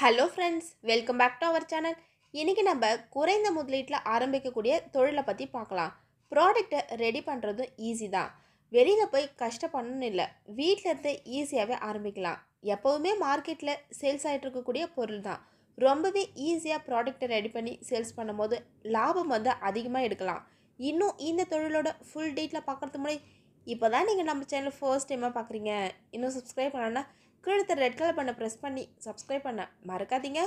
hello friends welcome back to our channel இன்றைக்கி நம்ம குறைந்த முதலீட்டில் ஆரம்பிக்கக்கூடிய தொழிலை பற்றி பார்க்கலாம் ப்ராடக்ட்டை ரெடி பண்ணுறதும் ஈஸி தான் வெளியில் போய் கஷ்டப்படணும்னு இல்லை வீட்டிலேருந்து ஈஸியாகவே ஆரம்பிக்கலாம் எப்போவுமே மார்க்கெட்டில் சேல்ஸ் ஆகிட்டு இருக்கக்கூடிய பொருள் தான் ரொம்பவே ஈஸியாக ப்ராடக்ட்டை ரெடி பண்ணி சேல்ஸ் பண்ணும்போது லாபம் வந்து அதிகமாக எடுக்கலாம் இன்னும் இந்த தொழிலோட ஃபுல் டீட்டில் பார்க்குறதுக்கு முன்னாடி இப்போ தான் நீங்கள் நம்ம சேனல் ஃபர்ஸ்ட் டைமாக பார்க்குறீங்க இன்னும் சப்ஸ்கிரைப் பண்ணலன்னா கீழே ரெட் கலர் பண்ண ப்ரெஸ் பண்ணி சப்ஸ்கிரைப் பண்ண மறக்காதீங்க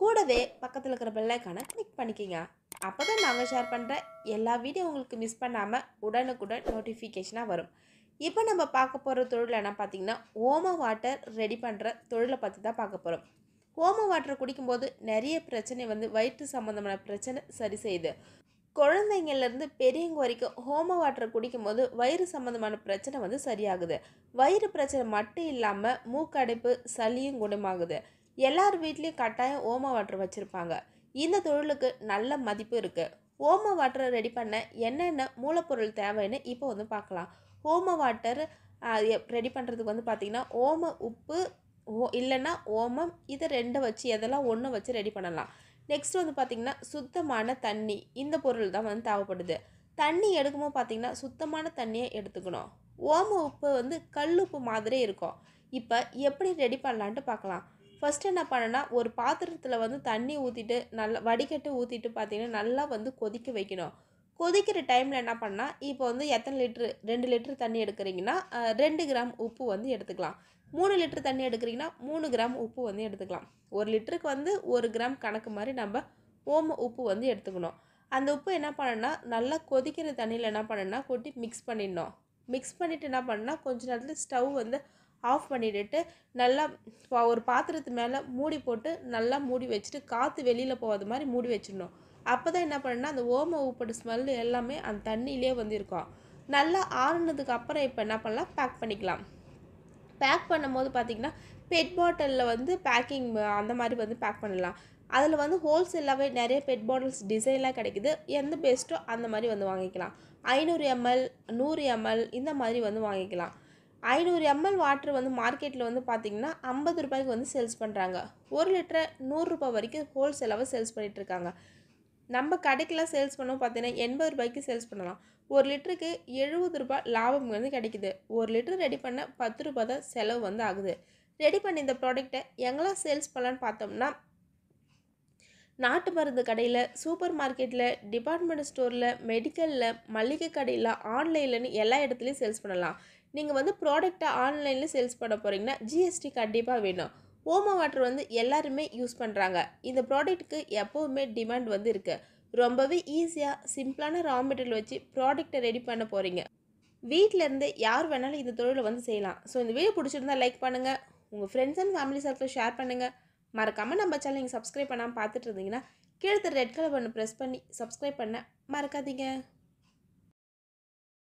கூடவே பக்கத்தில் இருக்கிற பெல்லைக்கான கிளிக் பண்ணிக்கிங்க அப்போ தான் நாங்கள் ஷேர் பண்ணுற எல்லா வீடியோ உங்களுக்கு மிஸ் பண்ணாமல் உடனுக்குடன் நோட்டிஃபிகேஷனாக வரும் இப்போ நம்ம பார்க்க போகிற தொழில் என்ன பார்த்திங்கன்னா ஓம வாட்டர் ரெடி பண்ணுற தொழிலை பற்றி தான் பார்க்க போகிறோம் ஓம வாட்டரை குடிக்கும்போது நிறைய பிரச்சனை வந்து வயிற்று சம்மந்தமான பிரச்சனை சரி செய்யுது குழந்தைங்கள்லேருந்து பெரியவங்க வரைக்கும் ஹோம வாட்டரை குடிக்கும்போது வயிறு சம்மந்தமான பிரச்சனை வந்து சரியாகுது வயிறு பிரச்சனை மட்டும் இல்லாமல் மூக்கடைப்பு சளியும் குணமாகுது எல்லார் வீட்லேயும் கட்டாயம் ஓம வாட்டர் வச்சுருப்பாங்க இந்த தொழிலுக்கு நல்ல மதிப்பு இருக்குது ஓம வாட்டரை ரெடி பண்ண என்னென்ன மூலப்பொருள் தேவைன்னு இப்போ வந்து பார்க்கலாம் ஓம வாட்டர் ரெடி பண்ணுறதுக்கு வந்து பார்த்திங்கன்னா ஓம உப்பு ஓ இல்லைன்னா ஓமம் இதை ரெண்டை வச்சு எதெல்லாம் ஒன்று வச்சு ரெடி பண்ணலாம் நெக்ஸ்ட் வந்து பார்த்திங்கன்னா சுத்தமான தண்ணி இந்த பொருள் தான் வந்து தேவைப்படுது தண்ணி எடுக்கும்போது பார்த்திங்கன்னா சுத்தமான தண்ணியை எடுத்துக்கணும் ஓம உப்பு வந்து கல் உப்பு மாதிரி இருக்கும் இப்போ எப்படி ரெடி பண்ணலான்ட்டு பார்க்கலாம் ஃபஸ்ட்டு என்ன பண்ணேன்னா ஒரு பாத்திரத்தில் வந்து தண்ணி ஊற்றிட்டு நல்லா வடிகட்டு ஊற்றிட்டு பார்த்திங்கன்னா நல்லா வந்து கொதிக்க வைக்கணும் கொதிக்கிற டைமில் என்ன பண்ணால் இப்போ வந்து எத்தனை லிட்ரு ரெண்டு லிட்ரு தண்ணி எடுக்கிறீங்கன்னா ரெண்டு கிராம் உப்பு வந்து எடுத்துக்கலாம் மூணு லிட்டர் தண்ணி எடுக்கிறீங்கன்னா மூணு கிராம் உப்பு வந்து எடுத்துக்கலாம் ஒரு லிட்டருக்கு வந்து ஒரு கிராம் கணக்கு மாதிரி நம்ம ஓம உப்பு வந்து எடுத்துக்கணும் அந்த உப்பு என்ன பண்ணணும்னா நல்லா கொதிக்கிற தண்ணியில் என்ன பண்ணணும்னா கொட்டி மிக்ஸ் பண்ணிடணும் மிக்ஸ் பண்ணிவிட்டு என்ன பண்ணால் கொஞ்சம் நேரத்தில் ஸ்டவ் வந்து ஆஃப் பண்ணிவிட்டு நல்லா ஒரு பாத்திரத்து மேலே மூடி போட்டு நல்லா மூடி வச்சுட்டு காற்று வெளியில் போகாத மாதிரி மூடி வச்சிடணும் அப்போ தான் என்ன பண்ணுன்னா அந்த ஓம உப்போட ஸ்மெல் எல்லாமே அந்த தண்ணியிலே வந்து இருக்கும் நல்லா ஆறுனதுக்கு அப்புறம் இப்போ என்ன பண்ணலாம் பேக் பண்ணிக்கலாம் பேக் பண்ணும்போது பார்த்திங்கன்னா பெட் பாட்டிலில் வந்து பேக்கிங் அந்த மாதிரி வந்து பேக் பண்ணலாம் அதில் வந்து ஹோல்சேலாகவே நிறைய பெட் பாட்டில்ஸ் டிசைன்லாம் கிடைக்குது எந்த பெஸ்ட்டோ அந்த மாதிரி வந்து வாங்கிக்கலாம் ஐநூறு எம்எல் நூறு எம்எல் இந்த மாதிரி வந்து வாங்கிக்கலாம் ஐநூறு எம்எல் வாட்டர் வந்து மார்க்கெட்டில் வந்து பார்த்திங்கன்னா ஐம்பது ரூபாய்க்கு வந்து சேல்ஸ் பண்ணுறாங்க ஒரு லிட்டரை நூறுரூபா வரைக்கும் ஹோல்சேலாகவே சேல்ஸ் பண்ணிகிட்ருக்காங்க நம்ம கடைக்கெலாம் சேல்ஸ் பண்ணோம் பார்த்தீங்கன்னா எண்பது ரூபாய்க்கு சேல்ஸ் பண்ணலாம் ஒரு லிட்டருக்கு எழுபது ரூபாய் லாபம் வந்து கிடைக்குது ஒரு லிட்டர் ரெடி பண்ண பத்து ரூபாய் தான் செலவு வந்து ஆகுது ரெடி பண்ண இந்த ப்ராடக்ட்டை எங்கெல்லாம் சேல்ஸ் பண்ணலான்னு பார்த்தோம்னா நாட்டு மருந்து கடையில் சூப்பர் மார்க்கெட்டில் டிபார்ட்மெண்ட் ஸ்டோரில் மெடிக்கலில் மளிகை கடையில் ஆன்லைன்லன்னு எல்லா இடத்துலையும் சேல்ஸ் பண்ணலாம் நீங்கள் வந்து ப்ராடக்டை ஆன்லைனில் சேல்ஸ் பண்ண போகிறீங்கன்னா ஜிஎஸ்டி கண்டிப்பாக வேணும் ஓமோ வாட்டர் வந்து எல்லாருமே யூஸ் பண்ணுறாங்க இந்த ப்ராடக்ட்டுக்கு எப்போவுமே டிமாண்ட் வந்து இருக்குது ரொம்பவே ஈஸியாக சிம்பிளான ரா மெட்டீரியல் வச்சு ப்ராடக்ட்டை ரெடி பண்ண போகிறீங்க வீட்டிலேருந்து யார் வேணாலும் இந்த தொழிலை வந்து செய்யலாம் ஸோ இந்த வீடியோ பிடிச்சிருந்தா லைக் பண்ணுங்கள் உங்கள் friends and family circle share பண்ணுங்கள் மறக்காமல் நம்ம சேனல் நீங்கள் சப்ஸ்கிரைப் பண்ணாமல் பார்த்துட்டு இருந்தீங்கன்னா கீழே ரெட் கலர் பண்ணு ப்ரெஸ் பண்ணி சப்ஸ்கிரைப் பண்ண மறக்காதீங்க